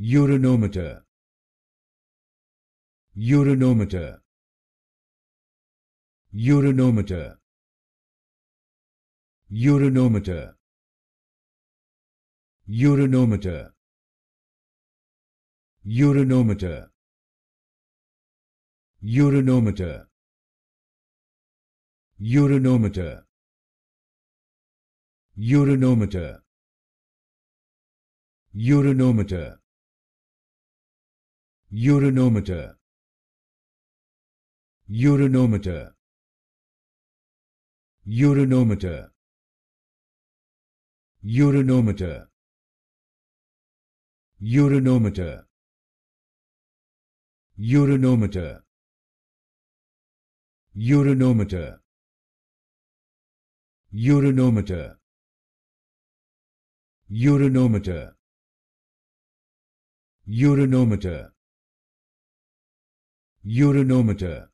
Urinometer Urinometer Urinometer Urinometer Urinometer Urinometer Urinometer Urinometer Urinometer Urinometer Urinometer Urinometer Urinometer Urinometer Urinometer Urinometer Urinometer Urinometer Urinometer Urinometer Euronometer